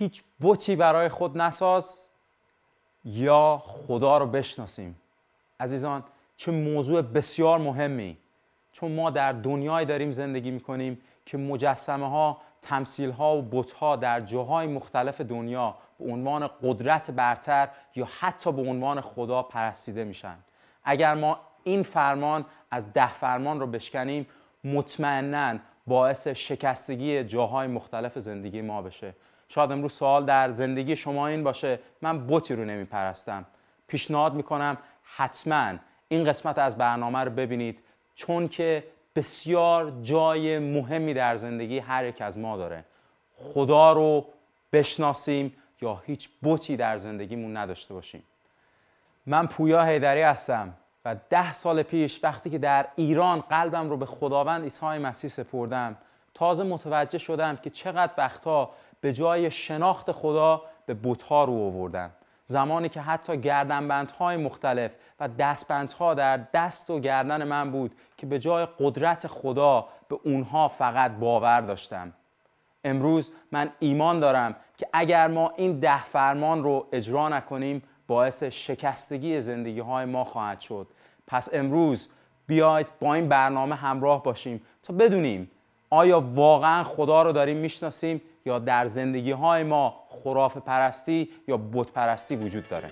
هیچ بوتی برای خود نساز یا خدا رو بشناسیم عزیزان چه موضوع بسیار مهمی چون ما در دنیای داریم زندگی میکنیم که مجسمه ها تمثیل ها و بت ها در جاهای مختلف دنیا به عنوان قدرت برتر یا حتی به عنوان خدا پرستیده میشن اگر ما این فرمان از ده فرمان رو بشکنیم مطمئنا باعث شکستگی جاهای مختلف زندگی ما بشه شاید امروز سوال در زندگی شما این باشه من بوتی رو نمیپرستم پیشنهاد میکنم حتما این قسمت از برنامه رو ببینید چون که بسیار جای مهمی در زندگی هر یک از ما داره خدا رو بشناسیم یا هیچ بوتی در زندگیمون نداشته باشیم من پویا هیدری هستم و ده سال پیش وقتی که در ایران قلبم رو به خداوند عیسی مسیح سپردم تازه متوجه شدم که چقدر وقتها به جای شناخت خدا به بتها رو آوردن زمانی که حتی گردنبندهای مختلف و دستبندها در دست و گردن من بود که به جای قدرت خدا به اونها فقط باور داشتم امروز من ایمان دارم که اگر ما این ده فرمان رو اجرا نکنیم باعث شکستگی زندگی های ما خواهد شد پس امروز بیاید با این برنامه همراه باشیم تا بدونیم آیا واقعا خدا رو داریم میشناسیم یا در زندگی های ما خراف پرستی یا بت پرستی وجود داره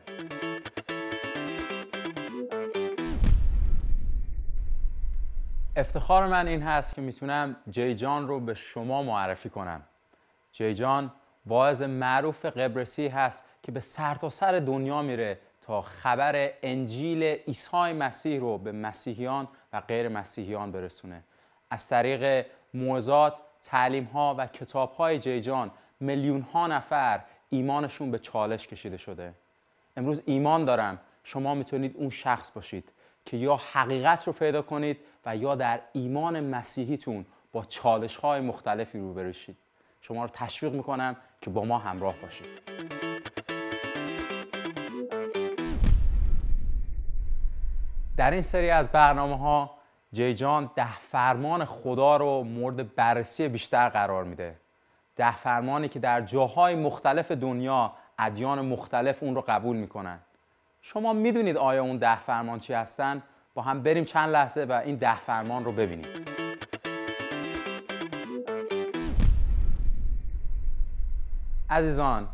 افتخار من این هست که میتونم جی جان رو به شما معرفی کنم جی جان واعظ معروف قبرسی هست که به تا سر دنیا میره تا خبر انجیل عیسی مسیح رو به مسیحیان و غیر مسیحیان برسونه از طریق موعظات تعلیم ها و کتاب های جیجان میلیون ها نفر ایمانشون به چالش کشیده شده امروز ایمان دارم شما میتونید اون شخص باشید که یا حقیقت رو پیدا کنید و یا در ایمان مسیحیتون با چالش های مختلفی رو برشید شما رو تشویق میکنم که با ما همراه باشید در این سری از برنامه ها جان ده فرمان خدا رو مورد بررسی بیشتر قرار میده ده فرمانی که در جاهای مختلف دنیا ادیان مختلف اون رو قبول میکنن شما میدونید آیا اون ده فرمان چی هستن با هم بریم چند لحظه و این ده فرمان رو ببینیم عزیزان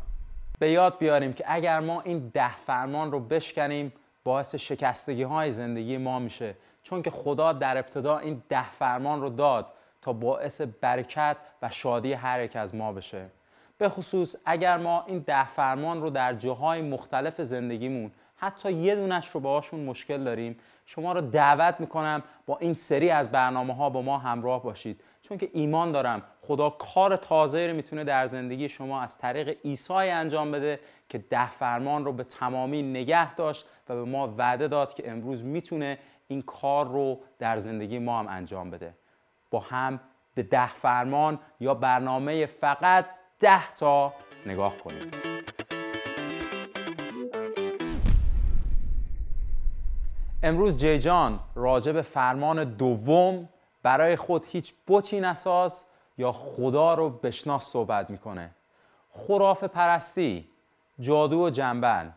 به یاد بیاریم که اگر ما این ده فرمان رو بشکنیم باعث شکستگی های زندگی ما میشه چون که خدا در ابتدا این ده فرمان رو داد تا باعث برکت و شادی هر یک از ما بشه به خصوص اگر ما این ده فرمان رو در جاهای مختلف زندگیمون حتی یه دونش رو باهاشون مشکل داریم شما رو دعوت میکنم با این سری از برنامه ها با ما همراه باشید چون که ایمان دارم خدا کار تازه رو میتونه در زندگی شما از طریق عیسی انجام بده که ده فرمان رو به تمامی نگه داشت و به ما وعده داد که امروز میتونه این کار رو در زندگی ما هم انجام بده با هم به ده فرمان یا برنامه فقط ده تا نگاه کنیم امروز جیجان راجع به فرمان دوم برای خود هیچ بوتی نساز یا خدا رو بشناس صحبت میکنه خراف پرستی جادو و جنبل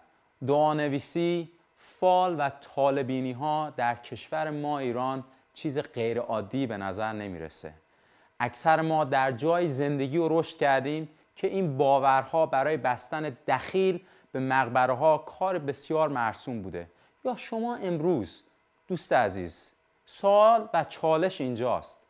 دعانویسی فال و طالبینی ها در کشور ما ایران چیز غیر عادی به نظر نمیرسه اکثر ما در جای زندگی و رشد کردیم که این باورها برای بستن دخیل به مقبره ها کار بسیار مرسوم بوده یا شما امروز دوست عزیز سال و چالش اینجاست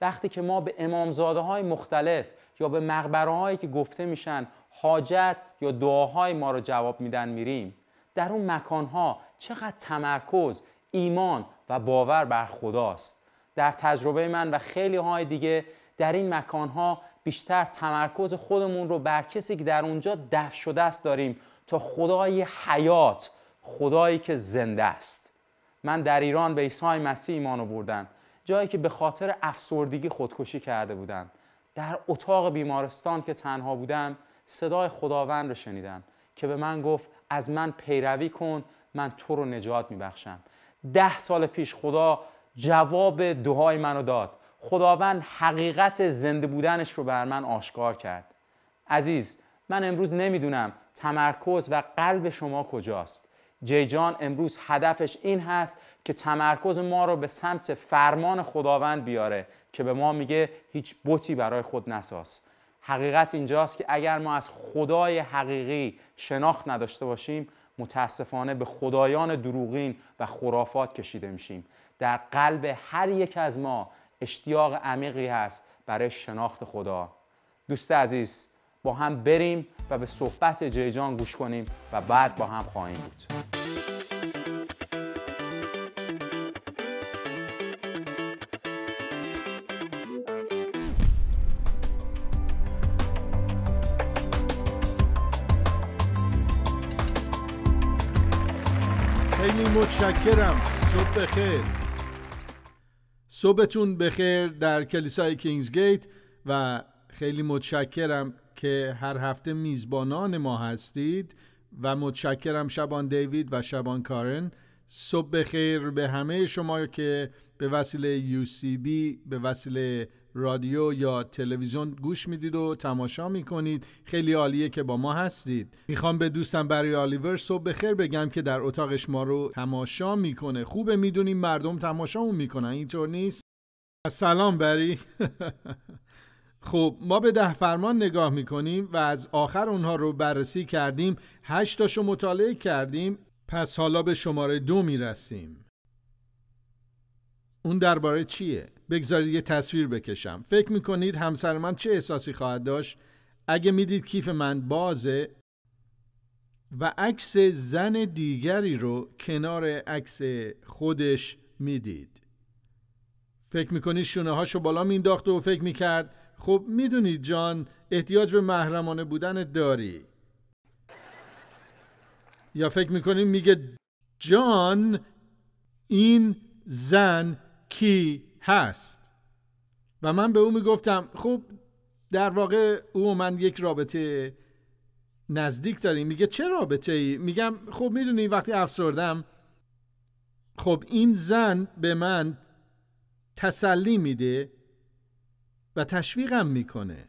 وقتی که ما به امامزاده های مختلف یا به مقبره هایی که گفته میشن حاجت یا دعاهای ما رو جواب میدن میریم در اون مکانها چقدر تمرکز ایمان و باور بر خداست در تجربه من و خیلی های دیگه در این مکانها بیشتر تمرکز خودمون رو بر کسی که در اونجا دف شده است داریم تا خدای حیات خدایی که زنده است من در ایران به عیسی مسیح ایمان آوردم جایی که به خاطر افسردگی خودکشی کرده بودم در اتاق بیمارستان که تنها بودم صدای خداوند رو شنیدم که به من گفت از من پیروی کن من تو رو نجات میبخشم ده سال پیش خدا جواب دعای منو داد خداوند حقیقت زنده بودنش رو بر من آشکار کرد عزیز من امروز نمیدونم تمرکز و قلب شما کجاست جیجان امروز هدفش این هست که تمرکز ما رو به سمت فرمان خداوند بیاره که به ما میگه هیچ بوتی برای خود نساز حقیقت اینجاست که اگر ما از خدای حقیقی شناخت نداشته باشیم متاسفانه به خدایان دروغین و خرافات کشیده میشیم در قلب هر یک از ما اشتیاق عمیقی هست برای شناخت خدا دوست عزیز با هم بریم و به صحبت جیجان گوش کنیم و بعد با هم خواهیم بود متشکرم صبح بخیر صبحتون بخیر در کلیسای کینگزگیت و خیلی متشکرم که هر هفته میزبانان ما هستید و متشکرم شبان دیوید و شبان کارن صبح بخیر به همه شما که به وسیله بی به وسیله رادیو یا تلویزیون گوش میدید و تماشا میکنید خیلی عالیه که با ما هستید میخوام به دوستم برای آلیور صبح بخیر بگم که در اتاقش ما رو تماشا میکنه خوبه میدونیم مردم تماشامون میکنن اینطور نیست سلام بری خب ما به ده فرمان نگاه میکنیم و از آخر اونها رو بررسی کردیم هشتاشو مطالعه کردیم پس حالا به شماره دو میرسیم اون درباره چیه؟ بگذارید یه تصویر بکشم فکر میکنید همسر من چه احساسی خواهد داشت اگه میدید کیف من بازه و عکس زن دیگری رو کنار عکس خودش میدید فکر میکنید شونه هاشو بالا مینداخت و فکر میکرد خب میدونید جان احتیاج به محرمانه بودن داری یا فکر میکنید میگه جان این زن کی هست و من به او میگفتم خب در واقع او و من یک رابطه نزدیک داریم میگه چه رابطه ای؟ میگم خب میدونی وقتی افسردم خب این زن به من تسلی میده و تشویقم میکنه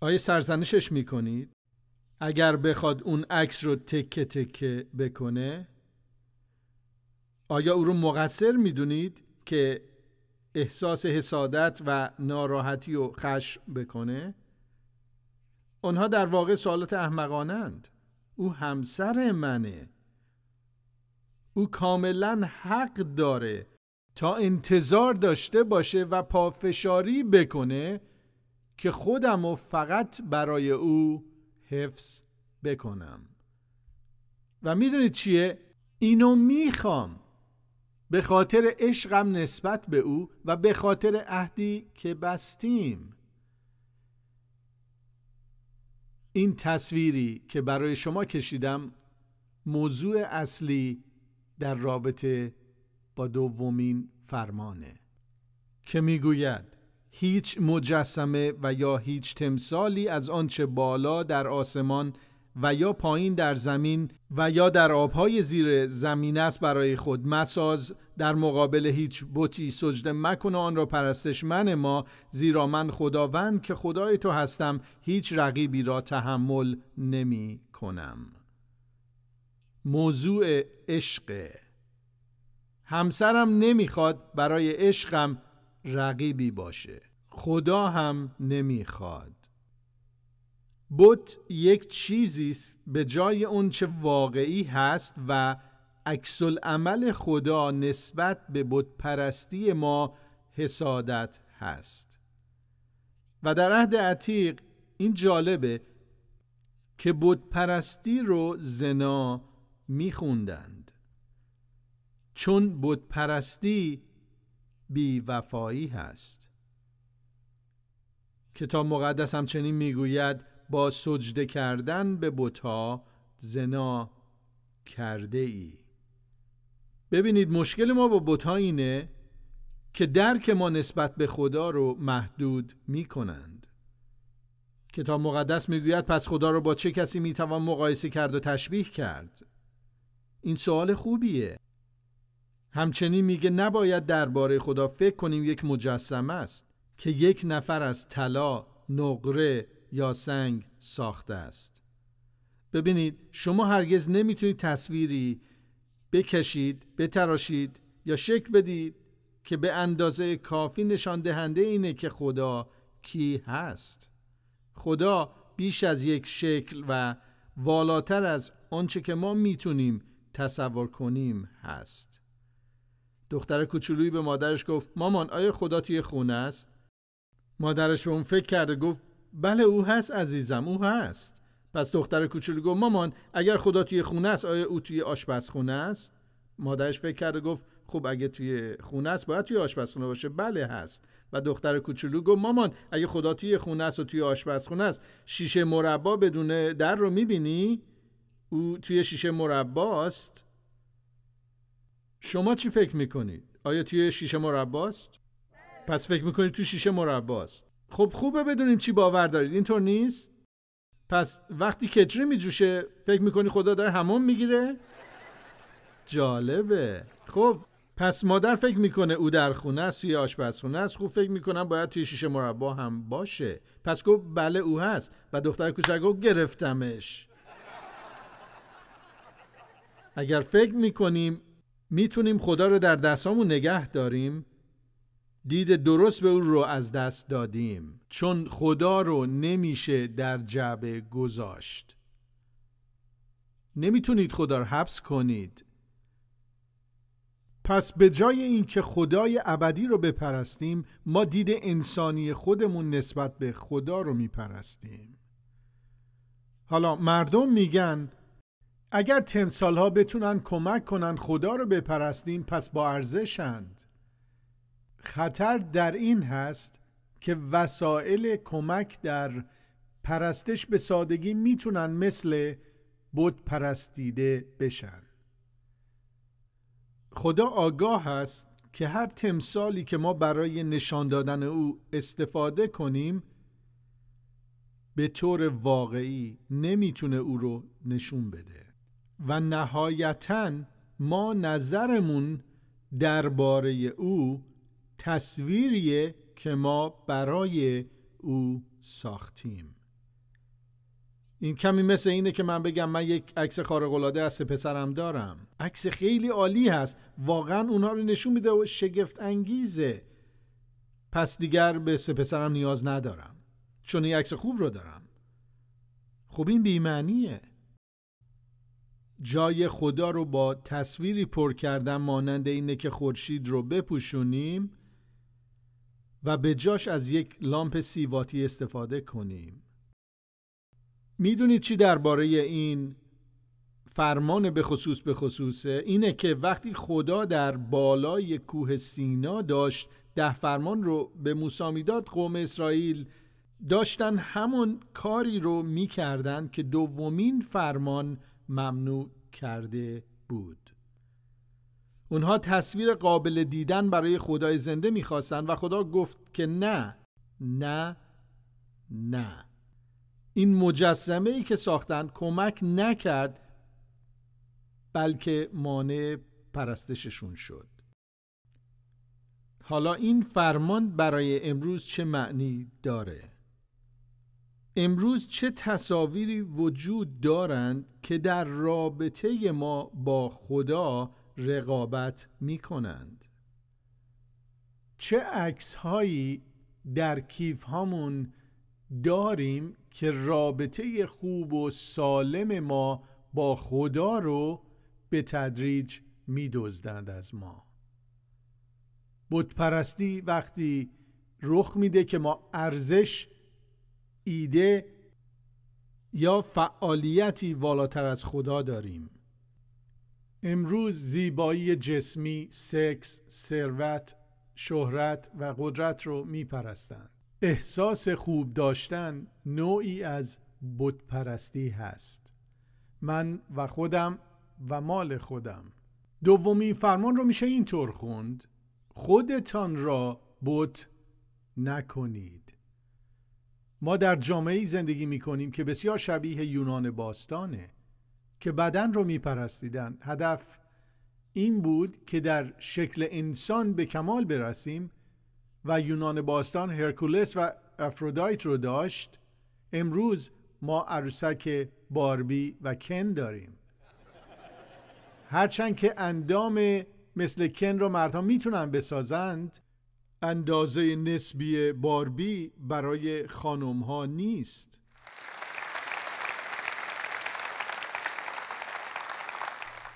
آیا سرزنشش میکنید؟ اگر بخواد اون عکس رو تکه تکه بکنه آیا او رو مقصر میدونید که احساس حسادت و ناراحتی و خشم بکنه؟ آنها در واقع سوالات احمقانند او همسر منه او کاملا حق داره تا انتظار داشته باشه و پافشاری بکنه که خودم و فقط برای او حفظ بکنم و میدونید چیه؟ اینو میخوام به خاطر عشقم نسبت به او و به خاطر عهدی که بستیم این تصویری که برای شما کشیدم موضوع اصلی در رابطه با دومین فرمانه که میگوید هیچ مجسمه و یا هیچ تمثالی از آنچه بالا در آسمان و یا پایین در زمین و یا در آبهای زیر زمین است برای خود مساز در مقابل هیچ بتی سجده مکن آن را پرستش من ما زیرا من خداوند که خدای تو هستم هیچ رقیبی را تحمل نمی کنم موضوع عشق همسرم نمیخواد برای عشقم رقیبی باشه خدا هم نمیخواد بت یک چیزی است به جای چه واقعی هست و عکس عمل خدا نسبت به بت پرستی ما حسادت هست و در عهد عتیق این جالبه که بت پرستی رو زنا میخوندند چون بت پرستی بی وفایی هست کتاب مقدس همچنین میگوید با سجده کردن به بوتا زنا کرده ای ببینید مشکل ما با بتا اینه که درک ما نسبت به خدا رو محدود می کنند کتاب مقدس میگوید پس خدا رو با چه کسی توان مقایسه کرد و تشبیه کرد این سوال خوبیه همچنین میگه نباید درباره خدا فکر کنیم یک مجسمه است که یک نفر از طلا، نقره، یا سنگ ساخته است ببینید شما هرگز نمیتونید تصویری بکشید بتراشید یا شک بدید که به اندازه کافی نشان دهنده اینه که خدا کی هست خدا بیش از یک شکل و والاتر از آنچه که ما میتونیم تصور کنیم هست دختر کوچولوی به مادرش گفت مامان آیا خدا توی خونه است مادرش به اون فکر کرد گفت بله او هست عزیزم او هست پس دختر کوچولو گفت مامان اگر خدا توی خونه است آیا او توی آشپزخونه است مادرش فکر کرد و گفت خب اگه توی خونه است باید توی آشپزخونه باشه بله هست و دختر کوچولو گفت مامان اگه خدا توی خونه است و توی آشپزخونه است شیشه مربا بدون در رو میبینی او توی شیشه مرباست شما چی فکر میکنید آیا توی شیشه است پس فکر میکنید توی شیشه مرباست خب خوبه بدونیم چی باور دارید اینطور نیست پس وقتی کتری میجوشه فکر میکنی خدا داره همون میگیره جالبه خب پس مادر فکر میکنه او در خونه است توی آشپزخونه است خوب فکر میکنم باید توی شیشه مربا هم باشه پس گفت بله او هست و دختر کوچک گفت گرفتمش اگر فکر میکنیم میتونیم خدا رو در دستامون نگه داریم دید درست به اون رو از دست دادیم چون خدا رو نمیشه در جعبه گذاشت نمیتونید خدا رو حبس کنید پس به جای اینکه خدای ابدی رو بپرستیم ما دید انسانی خودمون نسبت به خدا رو میپرستیم حالا مردم میگن اگر تمثال ها بتونن کمک کنن خدا رو بپرستیم پس با ارزشند خطر در این هست که وسایل کمک در پرستش به سادگی میتونن مثل بود پرستیده بشن خدا آگاه هست که هر تمثالی که ما برای نشان دادن او استفاده کنیم به طور واقعی نمیتونه او رو نشون بده و نهایتا ما نظرمون درباره او تصویریه که ما برای او ساختیم این کمی مثل اینه که من بگم من یک عکس خارق العاده از پسرم دارم عکس خیلی عالی هست واقعا اونها رو نشون میده و شگفت انگیزه پس دیگر به سپسرم نیاز ندارم چون این عکس خوب رو دارم خب این بیمعنیه جای خدا رو با تصویری پر کردن مانند اینه که خورشید رو بپوشونیم و به جاش از یک لامپ سیواتی واتی استفاده کنیم. میدونید چی درباره این فرمان به خصوص به خصوصه اینه که وقتی خدا در بالای کوه سینا داشت ده فرمان رو به موسی میداد قوم اسرائیل داشتن همون کاری رو میکردند که دومین فرمان ممنوع کرده بود اونها تصویر قابل دیدن برای خدای زنده میخواستند و خدا گفت که نه نه نه این مجسمه ای که ساختن کمک نکرد بلکه مانع پرستششون شد حالا این فرمان برای امروز چه معنی داره؟ امروز چه تصاویری وجود دارند که در رابطه ما با خدا رقابت می کنند چه عکس هایی در کیف هامون داریم که رابطه خوب و سالم ما با خدا رو به تدریج می دزدند از ما بتپرستی وقتی رخ میده که ما ارزش ایده یا فعالیتی بالاتر از خدا داریم امروز زیبایی جسمی، سکس، ثروت، شهرت و قدرت رو میپرستند. احساس خوب داشتن نوعی از بتپرستی هست. من و خودم و مال خودم. دومین فرمان رو میشه اینطور خوند خودتان را بت نکنید. ما در جامعه زندگی می که بسیار شبیه یونان باستانه که بدن رو میپرستیدن هدف این بود که در شکل انسان به کمال برسیم و یونان باستان هرکولس و افرودایت رو داشت امروز ما عروسک باربی و کن داریم هرچند که اندام مثل کن رو مردها میتونن بسازند اندازه نسبی باربی برای خانم ها نیست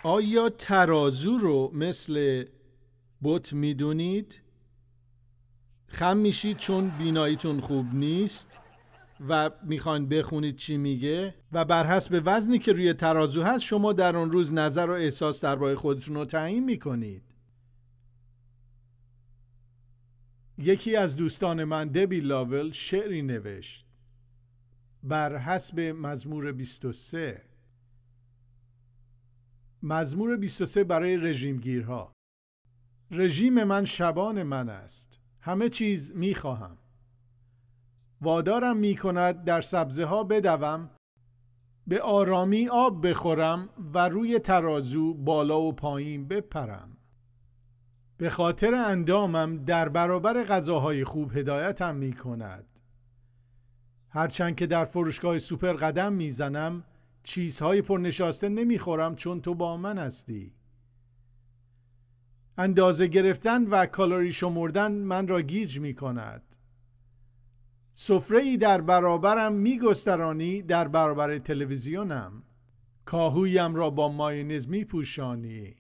آیا ترازو رو مثل بت میدونید؟ خم میشید چون بیناییتون خوب نیست و میخواین بخونید چی میگه و بر حسب وزنی که روی ترازو هست شما در آن روز نظر و احساس درباره خودتون رو تعیین میکنید یکی از دوستان من دبی لاول شعری نوشت بر حسب مزمور 23 مزمور 23 برای رژیم گیرها. رژیم من شبان من است همه چیز خواهم. وادارم کند در سبزه ها بدوم به آرامی آب بخورم و روی ترازو بالا و پایین بپرم به خاطر اندامم در برابر غذاهای خوب هدایتم می کند هرچند که در فروشگاه سوپر قدم میزنم چیزهای پرنشاسته نمیخورم چون تو با من هستی اندازه گرفتن و کالری شمردن من را گیج می کند سفره در برابرم میگسترانی در برابر تلویزیونم کاهویم را با ماینز میپوشانی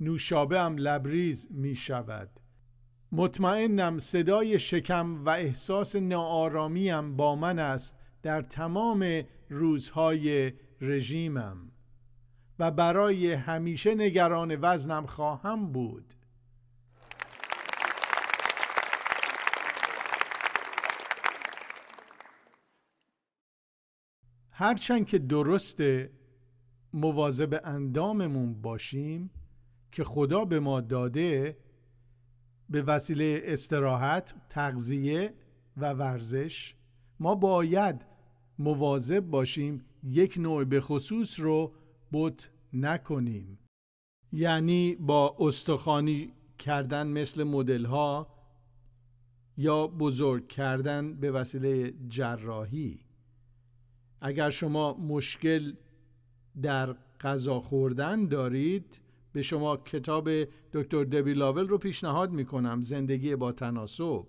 نوشابه هم لبریز می شود مطمئنم صدای شکم و احساس ناآرامیم با من است در تمام روزهای رژیمم و برای همیشه نگران وزنم خواهم بود هرچند که درست مواظب انداممون باشیم که خدا به ما داده به وسیله استراحت، تغذیه و ورزش ما باید مواظب باشیم یک نوع به خصوص رو بت نکنیم یعنی با استخوانی کردن مثل مدل ها یا بزرگ کردن به وسیله جراحی اگر شما مشکل در غذا خوردن دارید به شما کتاب دکتر دبی لاول رو پیشنهاد می کنم زندگی با تناسب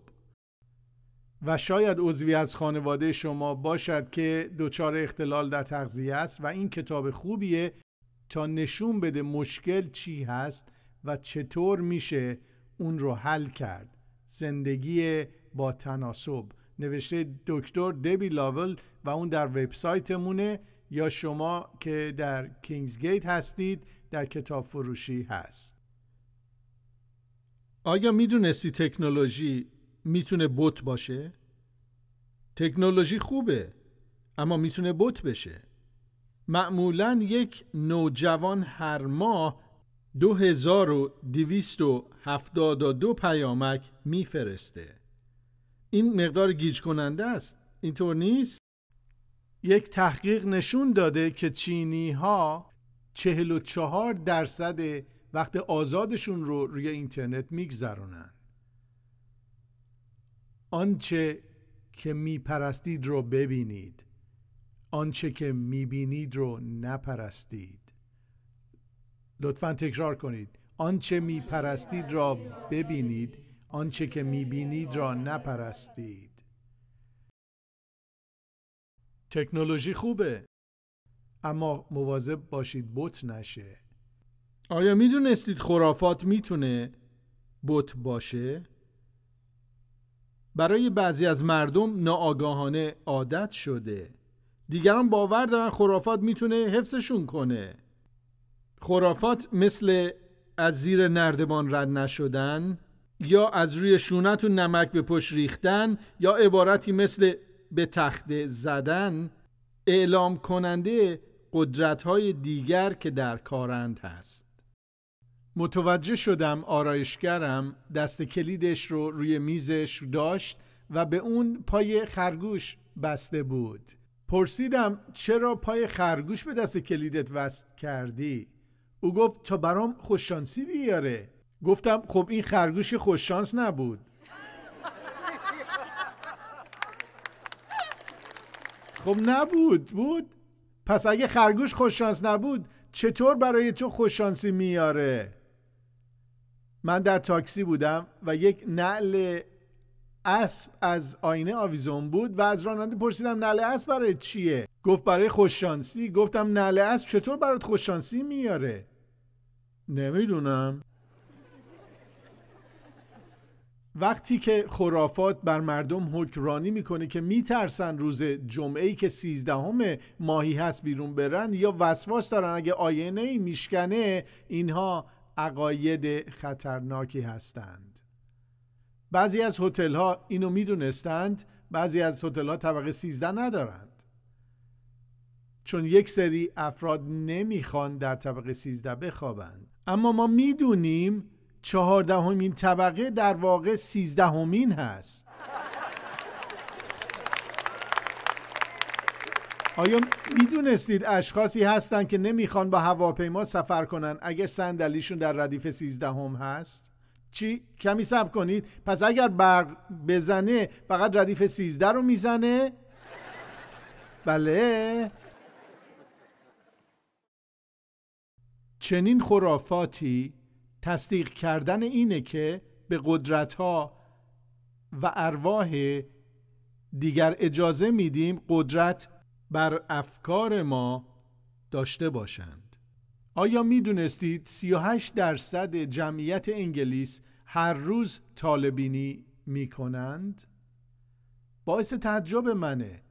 و شاید عضوی از خانواده شما باشد که دچار اختلال در تغذیه است و این کتاب خوبیه تا نشون بده مشکل چی هست و چطور میشه اون رو حل کرد زندگی با تناسب نوشته دکتر دبی لاول و اون در وبسایتمونه یا شما که در کینگزگیت هستید در کتاب فروشی هست آیا میدونستی تکنولوژی میتونه بوت باشه تکنولوژی خوبه اما میتونه بوت بشه معمولا یک نوجوان هر ماه 2272 پیامک میفرسته این مقدار گیج کننده است اینطور نیست یک تحقیق نشون داده که چینی ها 44 درصد وقت آزادشون رو روی اینترنت میگذرونن آنچه که میپرستید رو ببینید آنچه که میبینید رو نپرستید لطفا تکرار کنید آنچه میپرستید را ببینید آنچه که میبینید را نپرستید تکنولوژی خوبه اما مواظب باشید بت نشه آیا میدونستید خرافات میتونه بت باشه؟ برای بعضی از مردم ناآگاهانه عادت شده دیگران باور دارن خرافات میتونه حفظشون کنه خرافات مثل از زیر نردبان رد نشدن یا از روی و نمک به پشت ریختن یا عبارتی مثل به تخته زدن اعلام کننده قدرت های دیگر که در کارند هست متوجه شدم آرایشگرم دست کلیدش رو روی میزش داشت و به اون پای خرگوش بسته بود پرسیدم چرا پای خرگوش به دست کلیدت وصل کردی؟ او گفت تا برام خوششانسی بیاره گفتم خب این خرگوش خوششانس نبود خب نبود بود پس اگه خرگوش خوششانس نبود چطور برای تو خوششانسی میاره؟ من در تاکسی بودم و یک نعل اسب از آینه آویزون بود و از راننده پرسیدم نعل اسب برای چیه گفت برای خوششانسی گفتم نعل اسب چطور برات خوششانسی میاره نمیدونم وقتی که خرافات بر مردم حکمرانی میکنه که میترسن روز جمعه ای که سیزدهم ماهی هست بیرون برن یا وسواس دارن اگه آینه ای میشکنه اینها عقاید خطرناکی هستند بعضی از هتل ها اینو میدونستند بعضی از هتل ها طبقه 13 ندارند چون یک سری افراد نمیخوان در طبقه 13 بخوابند اما ما میدونیم چهاردهمین طبقه در واقع سیزدهمین هست آیا میدونستید اشخاصی هستن که نمیخوان با هواپیما سفر کنن اگر صندلیشون در ردیف 13 هم هست چی کمی صبر کنید پس اگر برق بزنه فقط ردیف 13 رو میزنه بله چنین خرافاتی تصدیق کردن اینه که به قدرت ها و ارواح دیگر اجازه میدیم قدرت بر افکار ما داشته باشند آیا می دونستید 38 درصد جمعیت انگلیس هر روز طالبینی می کنند؟ باعث تعجب منه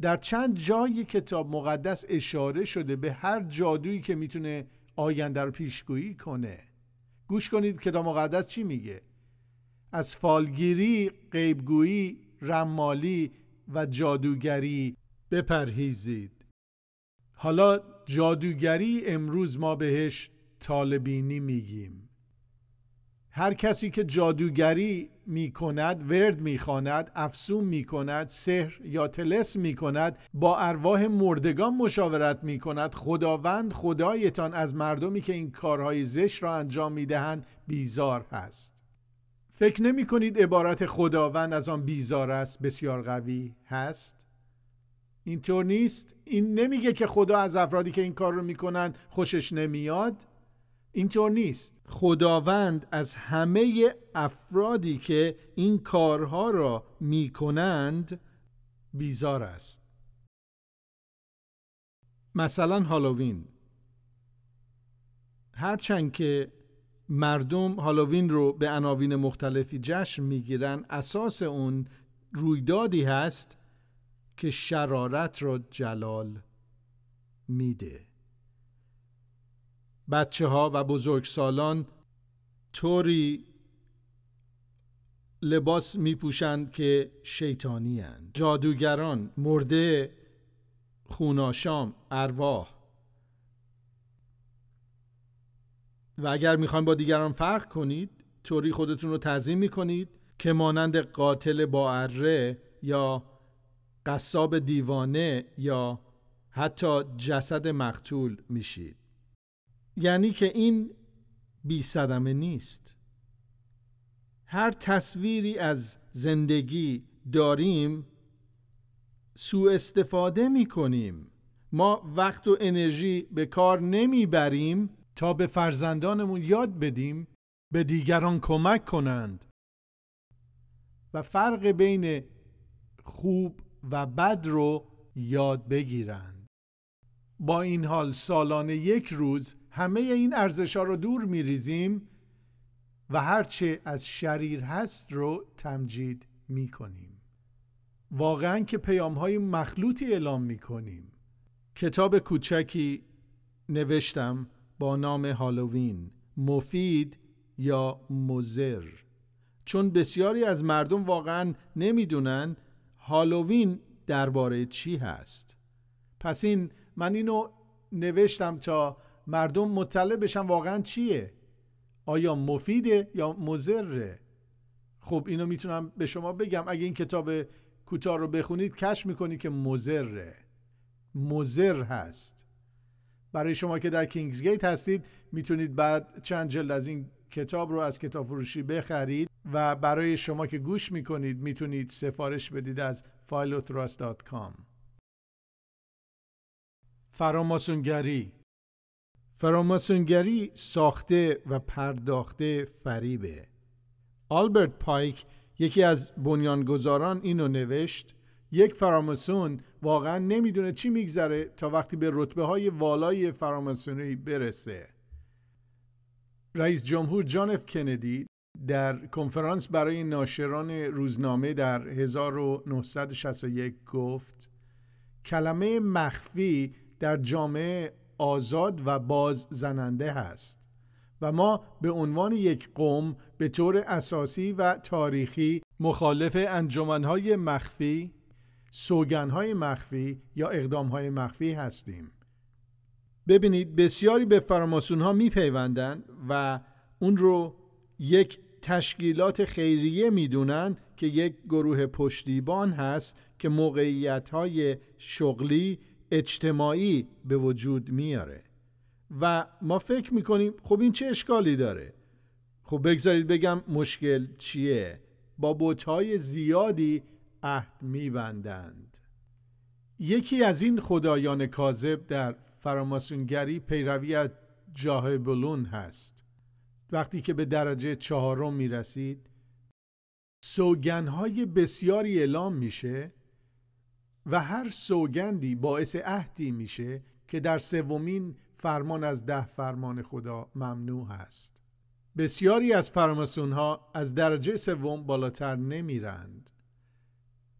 در چند جای کتاب مقدس اشاره شده به هر جادویی که میتونه آینده رو پیشگویی کنه گوش کنید کتاب مقدس چی میگه از فالگیری، قیبگویی، رمالی، و جادوگری بپرهیزید حالا جادوگری امروز ما بهش طالبینی میگیم هر کسی که جادوگری میکند، ورد میخواند افسون می سحر یا تلس میکند، با ارواح مردگان مشاورت میکند، خداوند خدایتان از مردمی که این کارهای زش را انجام میدهند بیزار هست. فکر نمی کنید عبارت خداوند از آن بیزار است بسیار قوی هست اینطور نیست این نمیگه که خدا از افرادی که این کار رو میکنن خوشش نمیاد اینطور نیست خداوند از همه افرادی که این کارها را میکنند بیزار است مثلا هالووین هرچند که مردم هالووین رو به عناوین مختلفی جشن میگیرن اساس اون رویدادی هست که شرارت را جلال میده بچه ها و بزرگسالان طوری لباس میپوشند که شیطانی هن. جادوگران مرده خوناشام ارواح و اگر میخوایم با دیگران فرق کنید طوری خودتون رو تعظیم میکنید که مانند قاتل با اره یا قصاب دیوانه یا حتی جسد مقتول میشید یعنی که این بی صدمه نیست هر تصویری از زندگی داریم سوء استفاده می کنیم ما وقت و انرژی به کار نمیبریم تا به فرزندانمون یاد بدیم به دیگران کمک کنند و فرق بین خوب و بد رو یاد بگیرند با این حال سالانه یک روز همه این ارزش ها رو دور میریزیم و هرچه از شریر هست رو تمجید میکنیم واقعا که پیام های مخلوطی اعلام کنیم. کتاب کوچکی نوشتم با نام هالووین مفید یا مزر چون بسیاری از مردم واقعا نمیدونن هالووین درباره چی هست پس این من اینو نوشتم تا مردم مطلع بشن واقعا چیه آیا مفیده یا مزره خب اینو میتونم به شما بگم اگه این کتاب کوتاه رو بخونید کش میکنید که مزره مزر هست برای شما که در کینگز گیت هستید میتونید بعد چند جلد از این کتاب رو از کتاب فروشی بخرید و برای شما که گوش میکنید میتونید سفارش بدید از فایلوتراست.com فراماسونگری فراماسونگری ساخته و پرداخته فریبه آلبرت پایک یکی از بنیانگذاران اینو نوشت یک فراماسون واقعا نمیدونه چی میگذره تا وقتی به رتبه های والای فراماسونی برسه رئیس جمهور جان اف کندی در کنفرانس برای ناشران روزنامه در 1961 گفت کلمه مخفی در جامعه آزاد و باز زننده هست و ما به عنوان یک قوم به طور اساسی و تاریخی مخالف انجمنهای مخفی سوگنهای مخفی یا اقدامهای مخفی هستیم ببینید بسیاری به فراماسون ها میپیوندن و اون رو یک تشکیلات خیریه میدونن که یک گروه پشتیبان هست که موقعیت های شغلی اجتماعی به وجود میاره و ما فکر میکنیم خب این چه اشکالی داره خب بگذارید بگم مشکل چیه با بوتهای زیادی عهد میبندند یکی از این خدایان کاذب در فراماسونگری پیروی از جاه بلون هست وقتی که به درجه چهارم میرسید سوگنهای بسیاری اعلام میشه و هر سوگندی باعث عهدی میشه که در سومین فرمان از ده فرمان خدا ممنوع است. بسیاری از فراماسون ها از درجه سوم بالاتر نمیرند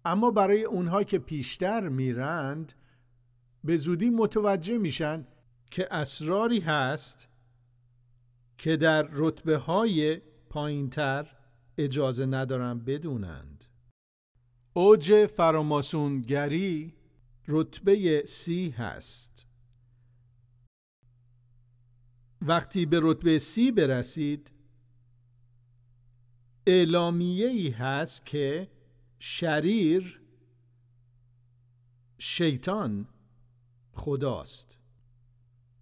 اما برای اونها که پیشتر میرند به زودی متوجه میشن که اسراری هست که در رتبه های پایینتر اجازه ندارن بدونند. اوج فراماسونگری رتبه سی هست. وقتی به رتبه سی برسید اعلامیه ای هست که شریر شیطان خداست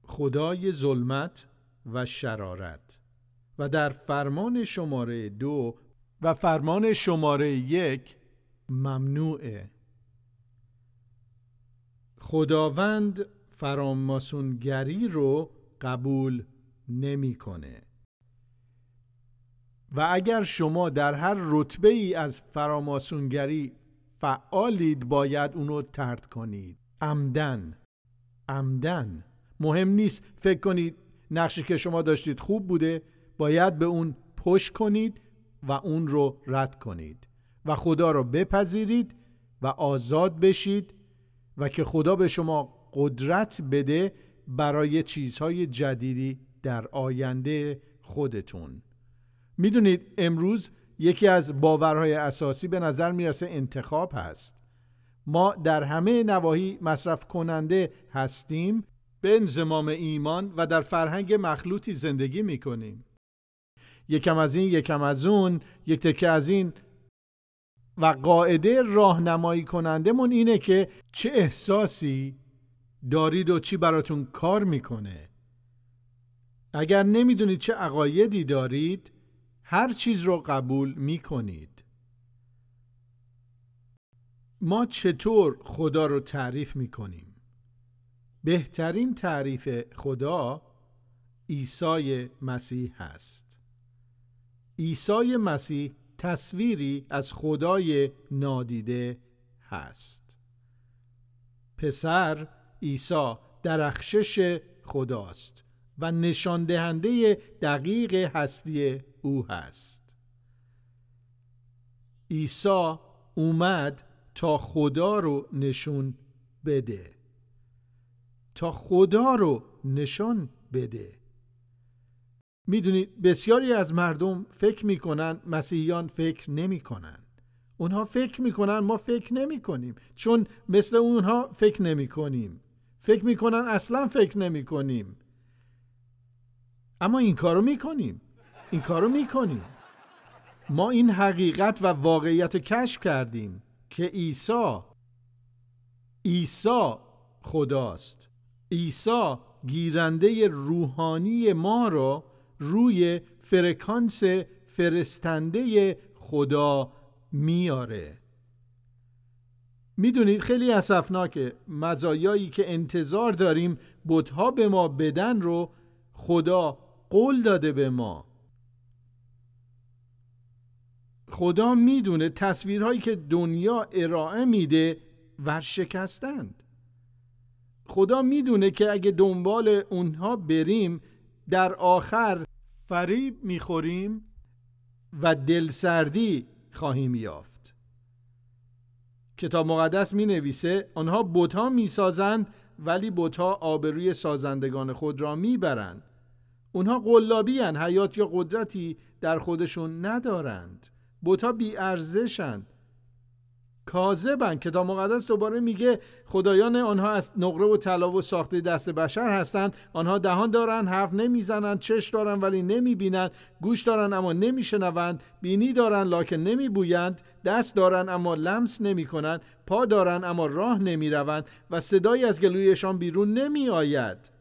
خدای ظلمت و شرارت و در فرمان شماره دو و فرمان شماره یک ممنوعه خداوند فراماسونگری رو قبول نمیکنه. و اگر شما در هر رتبه ای از فراماسونگری فعالید باید اونو ترد کنید عمدن عمدن مهم نیست فکر کنید نقشی که شما داشتید خوب بوده باید به اون پشت کنید و اون رو رد کنید و خدا رو بپذیرید و آزاد بشید و که خدا به شما قدرت بده برای چیزهای جدیدی در آینده خودتون میدونید امروز یکی از باورهای اساسی به نظر میرسه انتخاب هست ما در همه نواحی مصرف کننده هستیم به انزمام ایمان و در فرهنگ مخلوطی زندگی میکنیم یکم از این یکم از اون یک تکه از این و قاعده راهنمایی من اینه که چه احساسی دارید و چی براتون کار میکنه اگر نمیدونید چه عقایدی دارید هر چیز رو قبول می کنید. ما چطور خدا رو تعریف می کنیم؟ بهترین تعریف خدا عیسی مسیح هست. عیسی مسیح تصویری از خدای نادیده هست. پسر عیسی درخشش خداست. و نشان دهنده دقیق هستی او هست عیسی اومد تا خدا رو نشون بده تا خدا رو نشان بده میدونید بسیاری از مردم فکر میکنن مسیحیان فکر نمیکنن اونها فکر میکنن ما فکر نمیکنیم چون مثل اونها فکر نمیکنیم فکر میکنن اصلا فکر نمیکنیم اما این کارو میکنیم این کارو میکنیم ما این حقیقت و واقعیت کشف کردیم که عیسی عیسی خداست عیسی گیرنده روحانی ما را روی فرکانس فرستنده خدا میاره میدونید خیلی اسفناکه مزایایی که انتظار داریم بتها به ما بدن رو خدا قول داده به ما خدا میدونه تصویرهایی که دنیا ارائه میده ورشکستند خدا میدونه که اگه دنبال اونها بریم در آخر فریب میخوریم و دلسردی خواهیم یافت کتاب مقدس می نویسه آنها بوتا می سازند ولی بوتا آبروی سازندگان خود را می برند اونها قلابی حیات یا قدرتی در خودشون ندارند بوتا بی ارزشن کاذبن کتاب مقدس دوباره میگه خدایان آنها از نقره و طلا و ساخته دست بشر هستند آنها دهان دارند حرف نمیزنند چش دارند ولی نمیبینند گوش دارند اما نمیشنوند بینی دارند لکن نمیبویند دست دارند اما لمس نمیکنند پا دارند اما راه نمیروند و صدایی از گلویشان بیرون نمیآید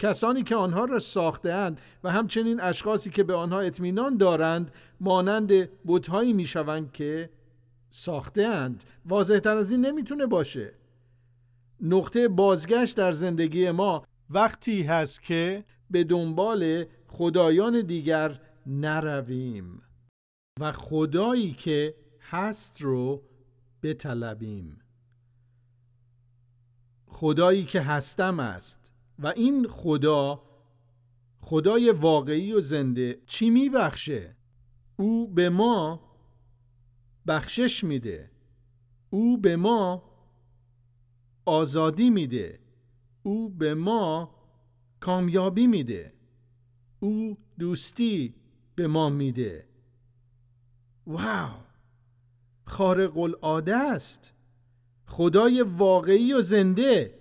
کسانی که آنها را ساخته اند و همچنین اشخاصی که به آنها اطمینان دارند مانند بتهایی میشوند که اند واضح تر از این نمیتونه باشه نقطه بازگشت در زندگی ما وقتی هست که به دنبال خدایان دیگر نرویم و خدایی که هست رو بطلبیم خدایی که هستم است و این خدا خدای واقعی و زنده چی بخشه؟ او به ما بخشش میده او به ما آزادی میده او به ما کامیابی میده او دوستی به ما میده واو خارق العاده است خدای واقعی و زنده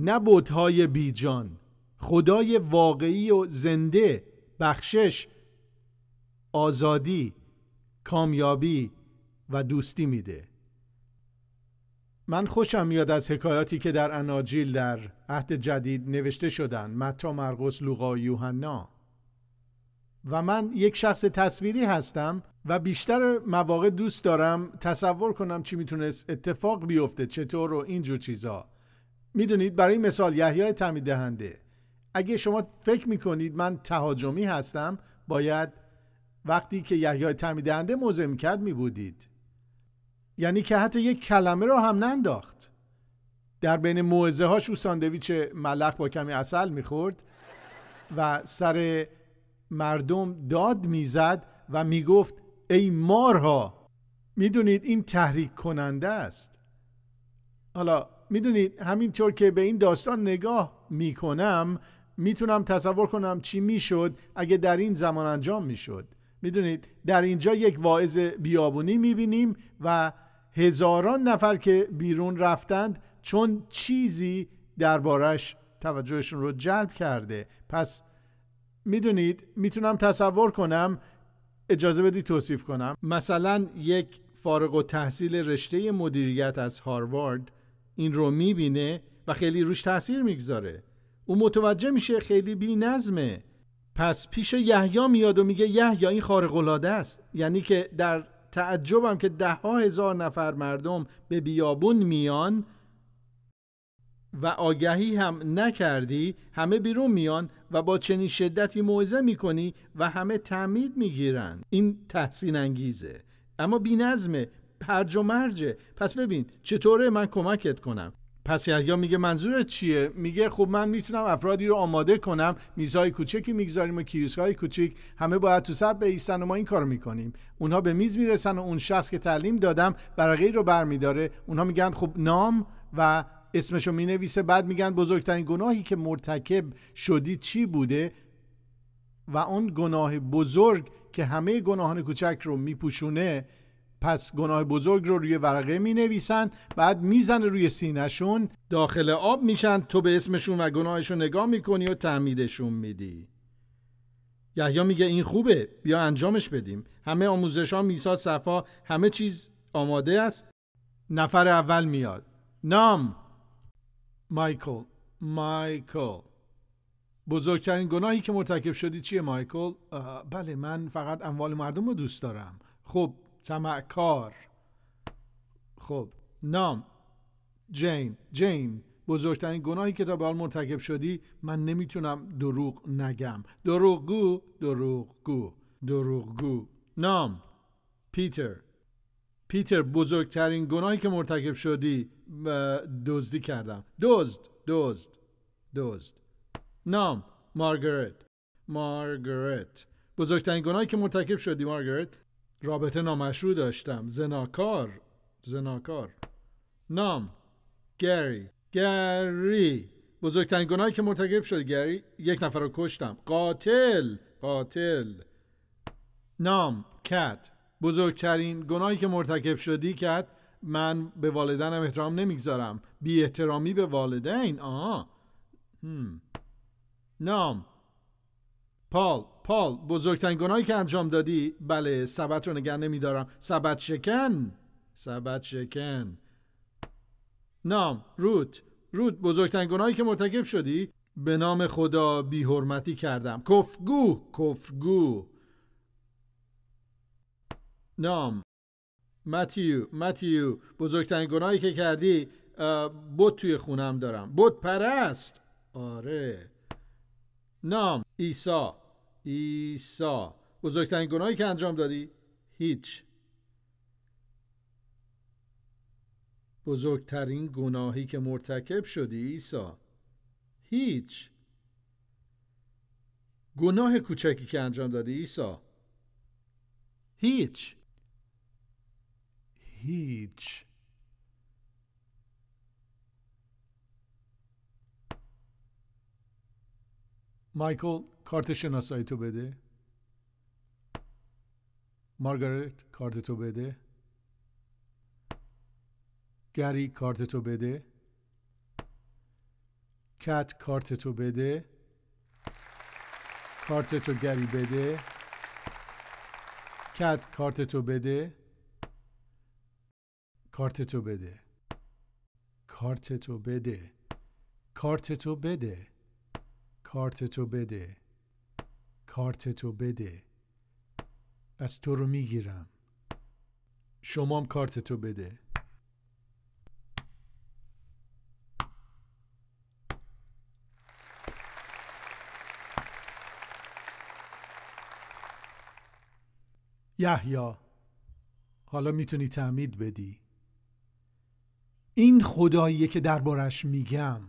نه بی بیجان خدای واقعی و زنده بخشش آزادی کامیابی و دوستی میده من خوشم میاد از حکایاتی که در اناجیل در عهد جدید نوشته شدن متا مرقس لوقا یوحنا و من یک شخص تصویری هستم و بیشتر مواقع دوست دارم تصور کنم چی میتونست اتفاق بیفته چطور و اینجور چیزا میدونید برای مثال یحیای تعمید دهنده اگه شما فکر میکنید من تهاجمی هستم باید وقتی که یحیای تعمید دهنده موزه کرد میبودید یعنی که حتی یک کلمه رو هم ننداخت در بین موعظه هاش او ساندویچ ملخ با کمی اصل میخورد و سر مردم داد میزد و میگفت ای مارها میدونید این تحریک کننده است حالا میدونید همینطور که به این داستان نگاه میکنم میتونم تصور کنم چی میشد اگه در این زمان انجام میشد میدونید در اینجا یک واعظ بیابونی میبینیم و هزاران نفر که بیرون رفتند چون چیزی دربارش توجهشون رو جلب کرده پس میدونید میتونم تصور کنم اجازه بدی توصیف کنم مثلا یک فارغ و تحصیل رشته مدیریت از هاروارد این رو میبینه و خیلی روش تاثیر میگذاره او متوجه میشه خیلی بی نظمه پس پیش یحیی میاد و میگه یحیی این خارق است یعنی که در تعجبم که ده ها هزار نفر مردم به بیابون میان و آگهی هم نکردی همه بیرون میان و با چنین شدتی موعظه میکنی و همه تعمید میگیرن این تحسین انگیزه اما بی نظمه پرج و مرجه پس ببین چطوره من کمکت کنم پس یا میگه منظورت چیه میگه خب من میتونم افرادی رو آماده کنم میزهای کوچکی میگذاریم و کیوسکای کوچیک همه باید تو سب بیستن و ما این کار میکنیم اونها به میز میرسن و اون شخص که تعلیم دادم برقی رو برمیداره اونها میگن خب نام و اسمش رو مینویسه بعد میگن بزرگترین گناهی که مرتکب شدی چی بوده و اون گناه بزرگ که همه گناهان کوچک رو میپوشونه پس گناه بزرگ رو روی ورقه می نویسن بعد میزنه روی سینهشون داخل آب میشن تو به اسمشون و گناهشون نگاه میکنی و تعمیدشون میدی یحیی میگه این خوبه بیا انجامش بدیم همه آموزش ها میسا صفا همه چیز آماده است نفر اول میاد نام مایکل مایکل بزرگترین گناهی که مرتکب شدی چیه مایکل؟ بله من فقط اموال مردم رو دوست دارم خب کار خب نام جیم جیم بزرگترین گناهی که تا به حال مرتکب شدی من نمیتونم دروغ نگم دروغگو دروغگو دروغگو نام پیتر پیتر بزرگترین گناهی که مرتکب شدی دزدی کردم دزد دزد دزد نام مارگرت مارگرت بزرگترین گناهی که مرتکب شدی مارگرت رابطه نامشروع داشتم زناکار زناکار نام گری گری بزرگترین گناهی که مرتکب شد گری یک نفر رو کشتم قاتل قاتل نام کت بزرگترین گناهی که مرتکب شدی کت من به والدنم احترام نمیگذارم بی احترامی به والدین آها نام پال پال بزرگترین گناهی که انجام دادی بله سبت رو نگه نمیدارم سبت شکن سبت شکن نام روت روت بزرگترین گناهی که مرتکب شدی به نام خدا بی حرمتی کردم کفگو کفگو نام متیو متیو بزرگترین گناهی که کردی بود توی خونم دارم بود پرست آره نام عیسی عیسی بزرگترین گناهی که انجام دادی هیچ بزرگترین گناهی که مرتکب شدی عیسی هیچ گناه کوچکی که انجام دادی عیسی هیچ هیچ مایکل کارت شناسایی تو بده مارگارت کارت تو بده گری کارت تو بده کت کارت تو بده کارت تو گری بده کت کارت تو بده کارت تو بده کارت تو بده کارت تو بده کارتتو بده کارتتو بده از تو رو میگیرم شمام تو بده یحیا حالا میتونی تعمید بدی این خداییه که دربارش میگم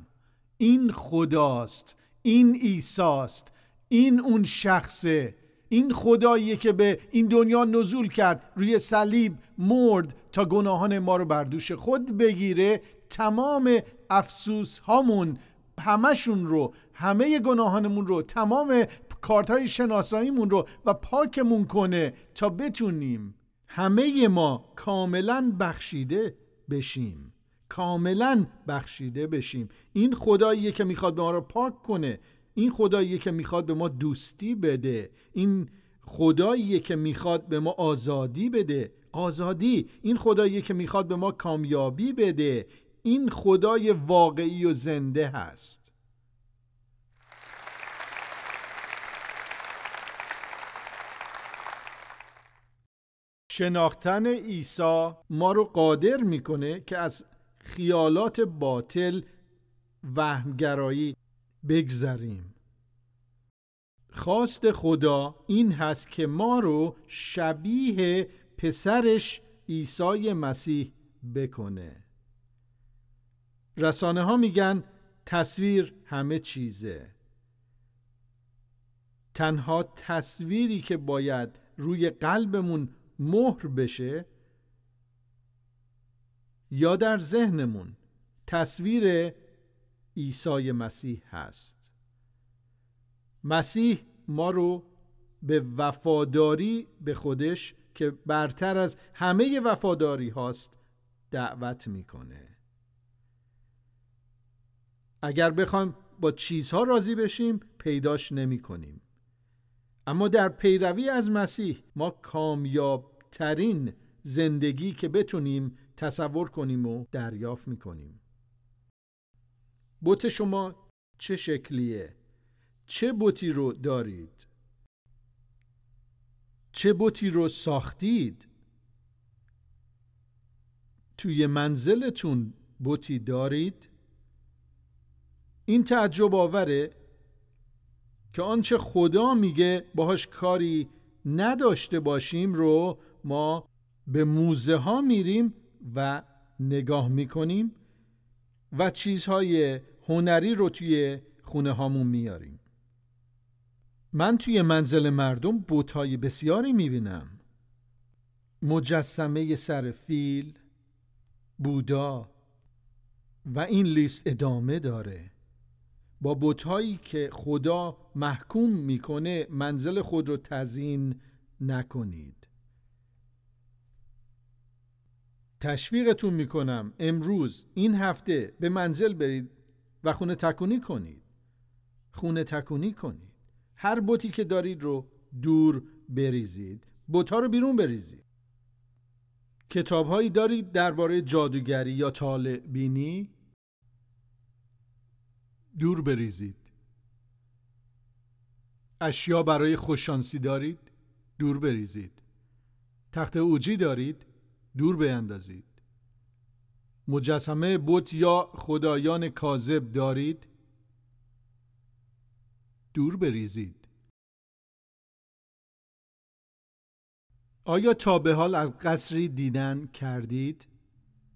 این خداست این ایساست این اون شخصه این خداییه که به این دنیا نزول کرد روی صلیب مرد تا گناهان ما رو بر دوش خود بگیره تمام افسوس هامون همشون رو همه گناهانمون رو تمام کارت شناساییمون رو و پاکمون کنه تا بتونیم همه ما کاملا بخشیده بشیم کاملا بخشیده بشیم این خداییه که میخواد به ما رو پاک کنه این خداییه که میخواد به ما دوستی بده این خداییه که میخواد به ما آزادی بده آزادی این خداییه که میخواد به ما کامیابی بده این خدای واقعی و زنده هست شناختن عیسی ما رو قادر میکنه که از خیالات باطل وهمگرایی بگذریم خواست خدا این هست که ما رو شبیه پسرش عیسی مسیح بکنه رسانه ها میگن تصویر همه چیزه تنها تصویری که باید روی قلبمون مهر بشه یا در ذهنمون تصویر عیسی مسیح هست مسیح ما رو به وفاداری به خودش که برتر از همه وفاداری هاست دعوت میکنه اگر بخوایم با چیزها راضی بشیم پیداش نمی کنیم. اما در پیروی از مسیح ما ترین زندگی که بتونیم تصور کنیم و دریافت میکنیم بوت شما چه شکلیه چه بوتی رو دارید چه بوتی رو ساختید توی منزلتون بوتی دارید این تعجب آوره که آنچه خدا میگه باهاش کاری نداشته باشیم رو ما به موزه ها میریم و نگاه میکنیم و چیزهای هنری رو توی خونه هامون میاریم من توی منزل مردم بوتهای بسیاری میبینم مجسمه سر فیل بودا و این لیست ادامه داره با بوتهایی که خدا محکوم میکنه منزل خود رو تزین نکنید تشویقتون میکنم امروز این هفته به منزل برید و خونه تکونی کنید خونه تکونی کنید هر بوتی که دارید رو دور بریزید بوتا رو بیرون بریزید کتاب هایی دارید درباره جادوگری یا طالع بینی دور بریزید اشیا برای خوششانسی دارید دور بریزید تخت اوجی دارید دور بیندازید مجسمه بت یا خدایان کاذب دارید دور بریزید آیا تا به حال از قصری دیدن کردید؟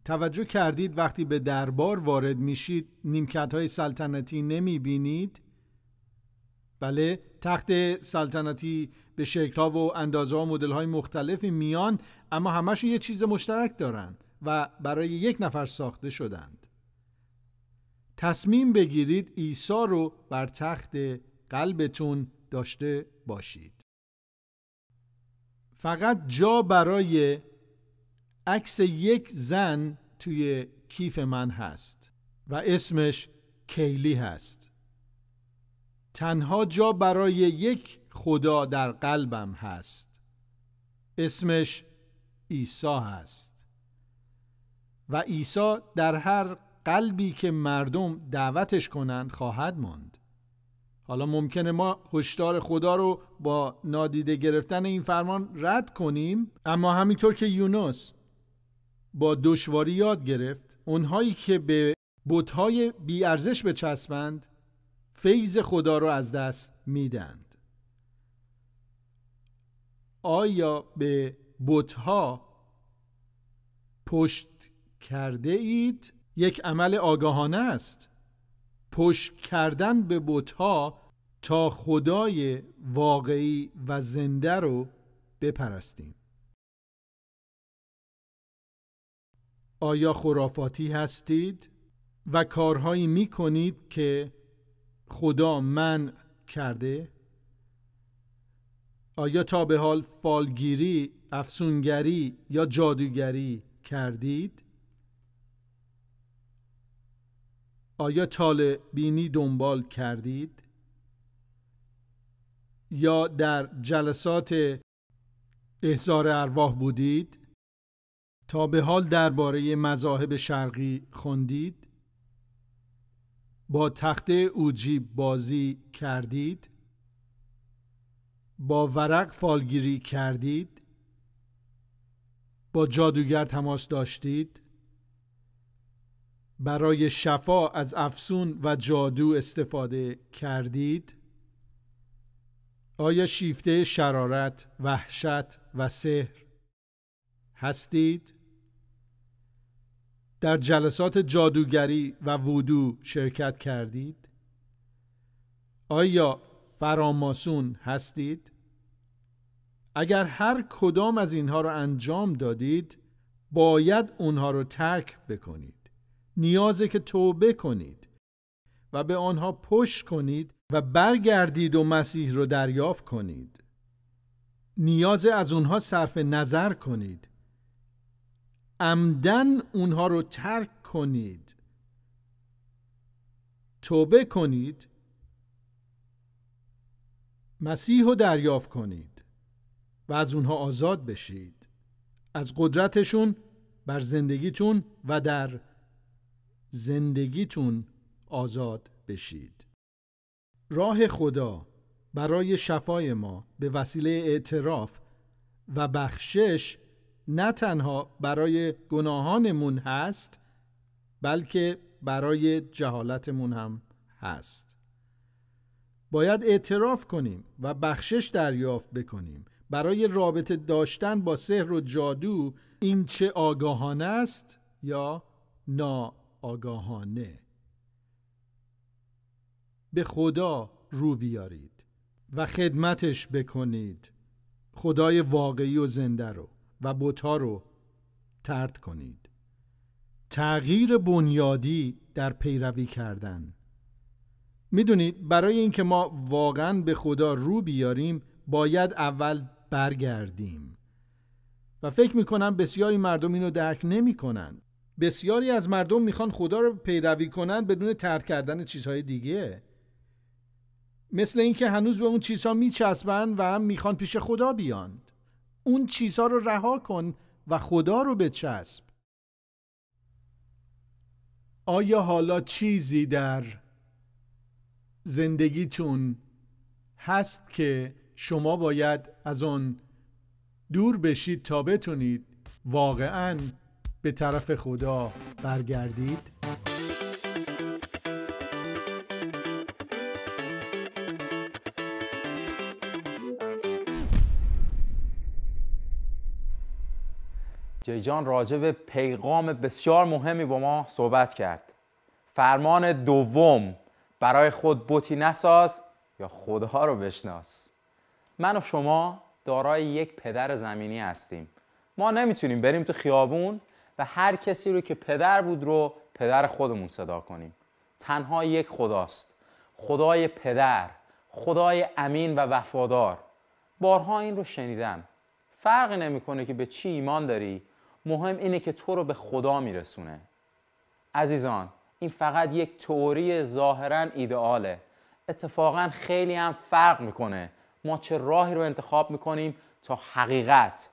توجه کردید وقتی به دربار وارد میشید نیمکت های سلطنتی نمی بینید؟ بله تخت سلطنتی به شکل و اندازه ها مدل های مختلفی میان اما همشون یه چیز مشترک دارند و برای یک نفر ساخته شدند تصمیم بگیرید عیسی رو بر تخت قلبتون داشته باشید فقط جا برای عکس یک زن توی کیف من هست و اسمش کیلی هست تنها جا برای یک خدا در قلبم هست اسمش عیسی هست و عیسی در هر قلبی که مردم دعوتش کنند خواهد ماند حالا ممکنه ما هشدار خدا رو با نادیده گرفتن این فرمان رد کنیم اما همینطور که یونس با دشواری یاد گرفت اونهایی که به بتهای بیارزش بچسبند فیض خدا رو از دست میدند آیا به بتها پشت کرده اید یک عمل آگاهانه است پشت کردن به بتها تا خدای واقعی و زنده رو بپرستیم آیا خرافاتی هستید و کارهایی می کنید که خدا من کرده؟ آیا تا به حال فالگیری، افسونگری یا جادوگری کردید؟ آیا تال بینی دنبال کردید؟ یا در جلسات احزار ارواح بودید؟ تا به حال درباره مذاهب شرقی خوندید؟ با تخته اوجی بازی کردید؟ با ورق فالگیری کردید؟ با جادوگر تماس داشتید؟ برای شفا از افسون و جادو استفاده کردید؟ آیا شیفته شرارت، وحشت و سحر هستید؟ در جلسات جادوگری و وودو شرکت کردید؟ آیا فراماسون هستید؟ اگر هر کدام از اینها را انجام دادید باید اونها را ترک بکنید نیازه که توبه کنید و به آنها پشت کنید و برگردید و مسیح را دریافت کنید نیاز از اونها صرف نظر کنید عمدن اونها رو ترک کنید توبه کنید مسیح رو دریافت کنید و از اونها آزاد بشید از قدرتشون بر زندگیتون و در زندگیتون آزاد بشید راه خدا برای شفای ما به وسیله اعتراف و بخشش نه تنها برای گناهانمون هست بلکه برای جهالتمون هم هست باید اعتراف کنیم و بخشش دریافت بکنیم برای رابطه داشتن با سحر و جادو این چه آگاهانه است یا ناآگاهانه به خدا رو بیارید و خدمتش بکنید خدای واقعی و زنده رو و بوتا رو ترد کنید تغییر بنیادی در پیروی کردن میدونید برای اینکه ما واقعا به خدا رو بیاریم باید اول برگردیم و فکر میکنم بسیاری مردم اینو درک نمیکنن بسیاری از مردم میخوان خدا رو پیروی کنن بدون ترک کردن چیزهای دیگه مثل اینکه هنوز به اون چیزها میچسبن و هم میخوان پیش خدا بیاند اون چیزها رو رها کن و خدا رو بچسب آیا حالا چیزی در زندگیتون هست که شما باید از آن دور بشید تا بتونید واقعا به طرف خدا برگردید جی جان راجع به پیغام بسیار مهمی با ما صحبت کرد فرمان دوم برای خود بوتی نساز یا خدا رو بشناس من و شما دارای یک پدر زمینی هستیم ما نمیتونیم بریم تو خیابون و هر کسی رو که پدر بود رو پدر خودمون صدا کنیم تنها یک خداست خدای پدر خدای امین و وفادار بارها این رو شنیدم فرقی نمیکنه که به چی ایمان داری مهم اینه که تو رو به خدا میرسونه عزیزان این فقط یک تئوری ظاهرا ایدئاله اتفاقا خیلی هم فرق میکنه ما چه راهی رو انتخاب میکنیم تا حقیقت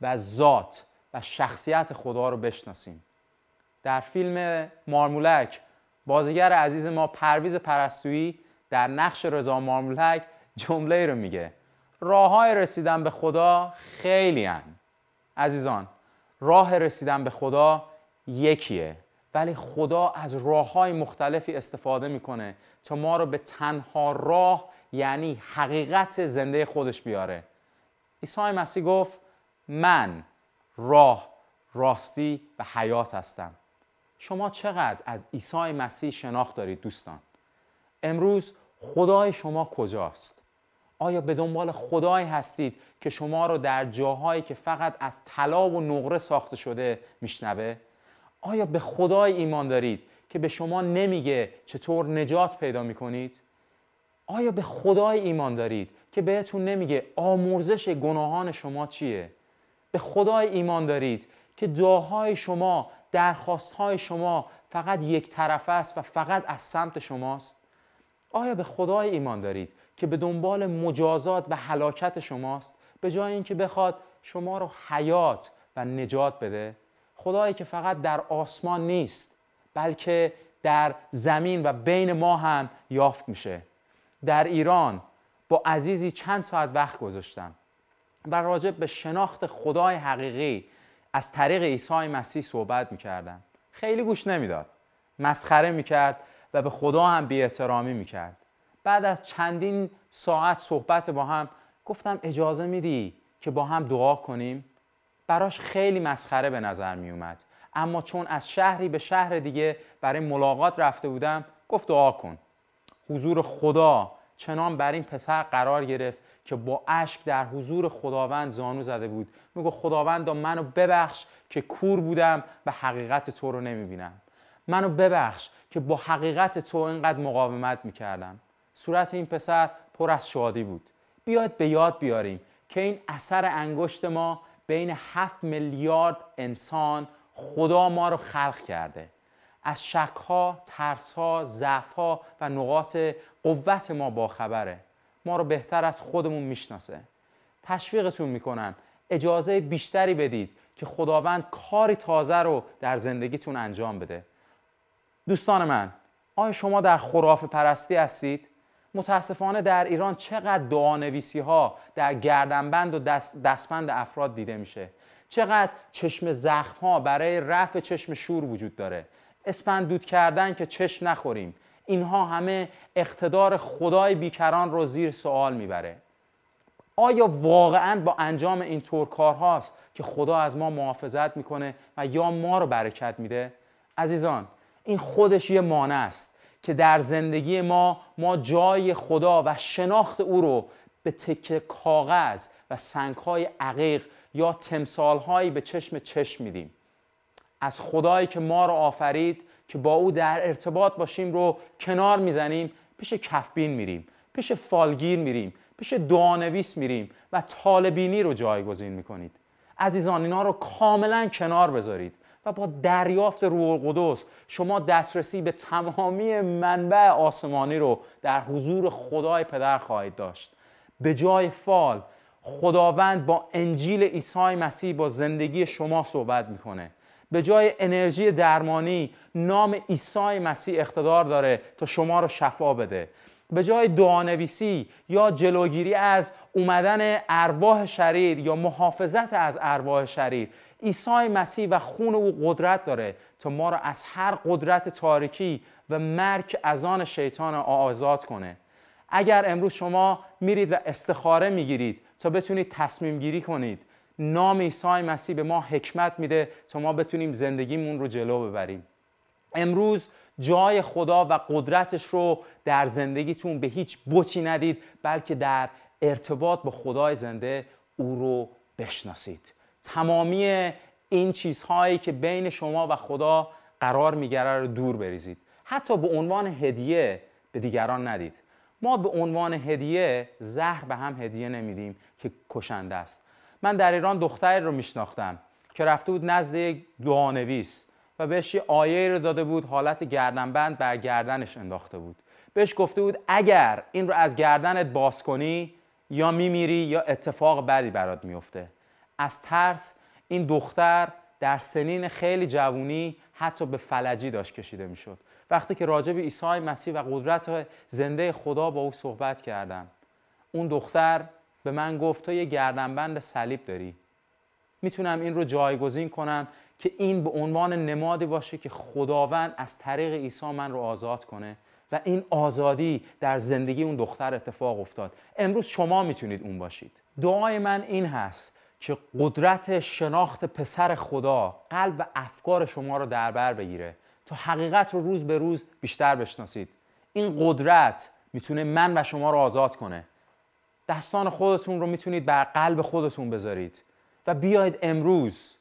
و ذات و شخصیت خدا رو بشناسیم در فیلم مارمولک بازیگر عزیز ما پرویز پرستویی در نقش رضا مارمولک جمله رو میگه راه های رسیدن به خدا خیلی هن. عزیزان راه رسیدن به خدا یکیه ولی خدا از راه های مختلفی استفاده میکنه تا ما رو به تنها راه یعنی حقیقت زنده خودش بیاره عیسی مسیح گفت من راه راستی و حیات هستم شما چقدر از عیسی مسیح شناخت دارید دوستان امروز خدای شما کجاست آیا به دنبال خدایی هستید که شما رو در جاهایی که فقط از طلا و نقره ساخته شده میشنوه آیا به خدای ایمان دارید که به شما نمیگه چطور نجات پیدا میکنید آیا به خدای ایمان دارید که بهتون نمیگه آمرزش گناهان شما چیه به خدای ایمان دارید که دعاهای شما درخواستهای شما فقط یک طرف است و فقط از سمت شماست آیا به خدای ایمان دارید که به دنبال مجازات و حلاکت شماست به جای اینکه بخواد شما رو حیات و نجات بده خدایی که فقط در آسمان نیست بلکه در زمین و بین ما هم یافت میشه در ایران با عزیزی چند ساعت وقت گذاشتم و راجع به شناخت خدای حقیقی از طریق عیسی مسیح صحبت میکردم خیلی گوش نمیداد مسخره میکرد و به خدا هم بی میکرد بعد از چندین ساعت صحبت با هم گفتم اجازه میدی که با هم دعا کنیم براش خیلی مسخره به نظر میومد اما چون از شهری به شهر دیگه برای ملاقات رفته بودم گفت دعا کن حضور خدا چنان بر این پسر قرار گرفت که با اشک در حضور خداوند زانو زده بود میگو خداوندا منو ببخش که کور بودم و حقیقت تو رو نمیبینم منو ببخش که با حقیقت تو اینقدر مقاومت میکردم صورت این پسر پر از شادی بود بیاید به یاد بیاریم که این اثر انگشت ما بین 7 میلیارد انسان خدا ما رو خلق کرده از شکها، ترسها، ضعفها و نقاط قوت ما باخبره ما رو بهتر از خودمون میشناسه تشویقتون میکنن اجازه بیشتری بدید که خداوند کاری تازه رو در زندگیتون انجام بده دوستان من آیا شما در خراف پرستی هستید؟ متاسفانه در ایران چقدر دعانویسی ها در گردنبند و دست، دستبند افراد دیده میشه چقدر چشم زخم ها برای رفع چشم شور وجود داره اسپند کردن که چشم نخوریم اینها همه اقتدار خدای بیکران رو زیر سوال میبره آیا واقعا با انجام این طور کارهاست که خدا از ما محافظت میکنه و یا ما رو برکت میده عزیزان این خودش یه مانع است که در زندگی ما ما جای خدا و شناخت او رو به تکه کاغذ و سنگهای عقیق یا تمثالهایی به چشم چشم میدیم از خدایی که ما رو آفرید که با او در ارتباط باشیم رو کنار میزنیم پیش کفبین میریم پیش فالگیر میریم پیش دعانویس میریم و طالبینی رو جایگزین میکنید عزیزان اینا رو کاملا کنار بذارید و با دریافت روح القدس شما دسترسی به تمامی منبع آسمانی رو در حضور خدای پدر خواهید داشت به جای فال خداوند با انجیل عیسی مسیح با زندگی شما صحبت میکنه به جای انرژی درمانی نام عیسی مسیح اقتدار داره تا شما رو شفا بده به جای دعانویسی یا جلوگیری از اومدن ارواح شریر یا محافظت از ارواح شریر عیسی مسیح و خون او قدرت داره تا ما را از هر قدرت تاریکی و مرگ از آن شیطان آزاد کنه اگر امروز شما میرید و استخاره میگیرید تا بتونید تصمیم گیری کنید نام عیسی مسیح به ما حکمت میده تا ما بتونیم زندگیمون رو جلو ببریم امروز جای خدا و قدرتش رو در زندگیتون به هیچ بچی ندید بلکه در ارتباط با خدای زنده او رو بشناسید تمامی این چیزهایی که بین شما و خدا قرار میگره رو دور بریزید حتی به عنوان هدیه به دیگران ندید ما به عنوان هدیه زهر به هم هدیه نمیدیم که کشنده است من در ایران دختری رو میشناختم که رفته بود نزد یک دعانویس و بهش یه آیه رو داده بود حالت گردنبند بر گردنش انداخته بود بهش گفته بود اگر این رو از گردنت باز کنی یا میمیری یا اتفاق بدی برات میفته از ترس این دختر در سنین خیلی جوونی حتی به فلجی داشت کشیده میشد وقتی که راجع به عیسی مسیح و قدرت زنده خدا با او صحبت کردم، اون دختر به من گفت تو یه گردنبند صلیب داری میتونم این رو جایگزین کنم که این به عنوان نمادی باشه که خداوند از طریق عیسی من رو آزاد کنه و این آزادی در زندگی اون دختر اتفاق افتاد امروز شما میتونید اون باشید دعای من این هست که قدرت شناخت پسر خدا قلب و افکار شما رو در بر بگیره تا حقیقت رو روز به روز بیشتر بشناسید این قدرت میتونه من و شما رو آزاد کنه دستان خودتون رو میتونید بر قلب خودتون بذارید و بیاید امروز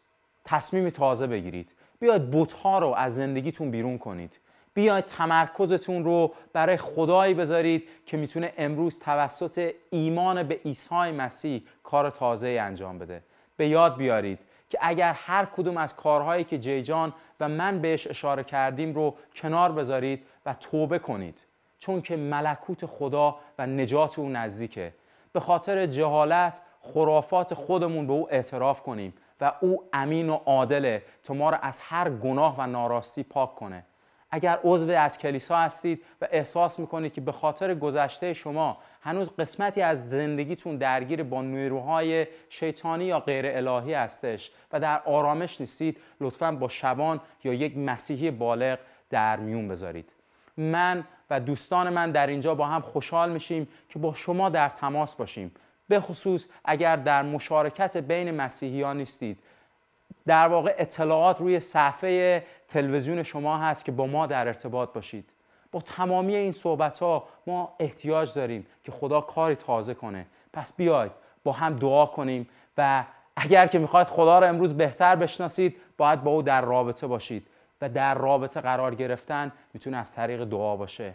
تصمیم تازه بگیرید بیاید بوتها رو از زندگیتون بیرون کنید بیاید تمرکزتون رو برای خدایی بذارید که میتونه امروز توسط ایمان به عیسی مسیح کار تازه ای انجام بده به یاد بیارید که اگر هر کدوم از کارهایی که جیجان و من بهش اشاره کردیم رو کنار بذارید و توبه کنید چون که ملکوت خدا و نجات او نزدیکه به خاطر جهالت خرافات خودمون به او اعتراف کنیم و او امین و عادله تا ما را از هر گناه و ناراستی پاک کنه اگر عضو از کلیسا هستید و احساس میکنید که به خاطر گذشته شما هنوز قسمتی از زندگیتون درگیر با نیروهای شیطانی یا غیر الهی هستش و در آرامش نیستید لطفا با شبان یا یک مسیحی بالغ در میون بذارید من و دوستان من در اینجا با هم خوشحال میشیم که با شما در تماس باشیم به خصوص اگر در مشارکت بین مسیحیان نیستید در واقع اطلاعات روی صفحه تلویزیون شما هست که با ما در ارتباط باشید با تمامی این صحبت ها ما احتیاج داریم که خدا کاری تازه کنه پس بیاید با هم دعا کنیم و اگر که میخواید خدا را امروز بهتر بشناسید باید با او در رابطه باشید و در رابطه قرار گرفتن میتونه از طریق دعا باشه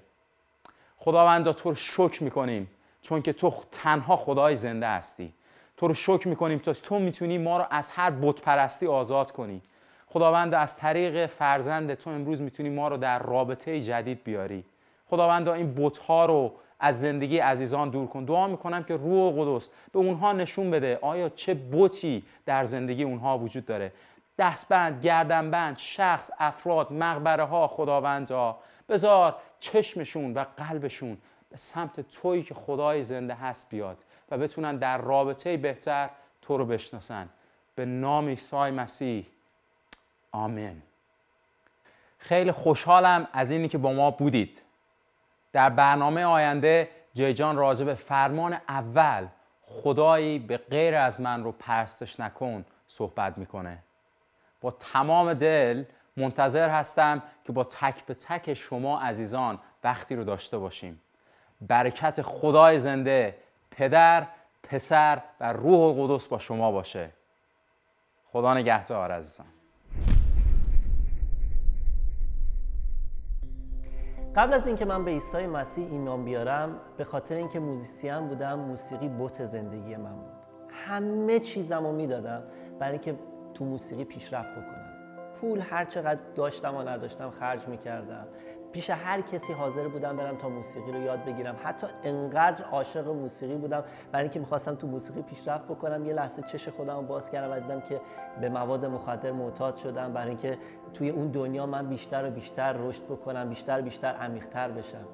خداوندا تو رو شکر میکنیم چون که تو تنها خدای زنده هستی تو رو شکر میکنیم تا تو میتونی ما رو از هر پرستی آزاد کنی خداوند از طریق فرزند تو امروز میتونی ما رو در رابطه جدید بیاری خداوند این بتها رو از زندگی عزیزان دور کن دعا میکنم که روح قدس به اونها نشون بده آیا چه بتی در زندگی اونها وجود داره دستبند گردنبند شخص افراد مقبره ها خداوندها بذار چشمشون و قلبشون به سمت تویی که خدای زنده هست بیاد و بتونن در رابطه بهتر تو رو بشناسن به نام عیسی مسیح آمین خیلی خوشحالم از اینی که با ما بودید در برنامه آینده جیجان راجع به فرمان اول خدایی به غیر از من رو پرستش نکن صحبت میکنه با تمام دل منتظر هستم که با تک به تک شما عزیزان وقتی رو داشته باشیم برکت خدای زنده پدر پسر و روح القدس با شما باشه خدا نگهدار عزیزان قبل از اینکه من به عیسی مسیح این نام بیارم به خاطر اینکه موزیسین بودم موسیقی بوت زندگی من بود همه چیزم رو میدادم برای اینکه تو موسیقی پیشرفت بکنم پول هر چقدر داشتم و نداشتم خرج میکردم پیش هر کسی حاضر بودم برم تا موسیقی رو یاد بگیرم حتی انقدر عاشق موسیقی بودم برای اینکه میخواستم تو موسیقی پیشرفت بکنم یه لحظه چش خودم رو باز کردم و دیدم که به مواد مخدر معتاد شدم برای اینکه توی اون دنیا من بیشتر و بیشتر رشد بکنم بیشتر و بیشتر عمیقتر بشم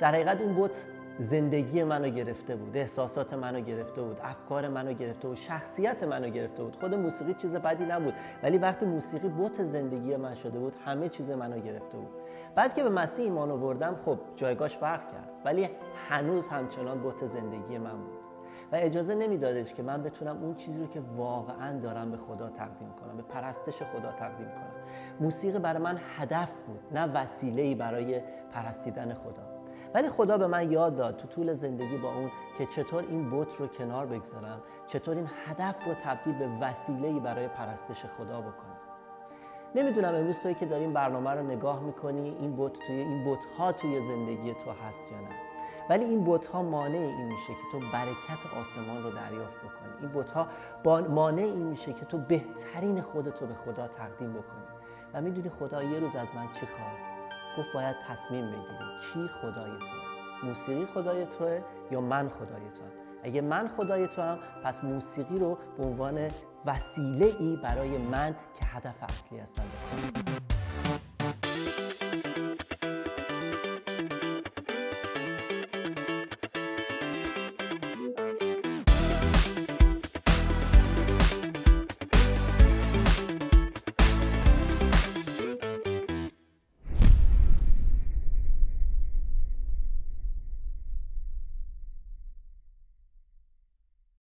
در حقیقت اون بوت زندگی منو گرفته بود احساسات منو گرفته بود افکار منو گرفته بود شخصیت منو گرفته بود خود موسیقی چیز بدی نبود ولی وقتی موسیقی بوت زندگی من شده بود همه چیز منو گرفته بود بعد که به مسیح ایمان آوردم خب جایگاش فرق کرد ولی هنوز همچنان بوت زندگی من بود و اجازه نمیدادش که من بتونم اون چیزی رو که واقعا دارم به خدا تقدیم کنم به پرستش خدا تقدیم کنم موسیقی برای من هدف بود نه وسیله برای پرستیدن خدا ولی خدا به من یاد داد تو طول زندگی با اون که چطور این بت رو کنار بگذارم چطور این هدف رو تبدیل به وسیله‌ای برای پرستش خدا بکنم نمیدونم امروز توی که داریم برنامه رو نگاه میکنی این بوت توی این بت ها توی زندگی تو هست یا نه ولی این بت ها مانع این میشه که تو برکت آسمان رو دریافت بکنی این بت ها مانع این میشه که تو بهترین خودت رو به خدا تقدیم بکنی و میدونی خدا یه روز از من چی خواست گفت باید تصمیم بگیری کی خدای تو موسیقی خدای توه یا من خدای تو هم. اگه من خدای تو هم پس موسیقی رو به عنوان وسیله ای برای من که هدف اصلی هستم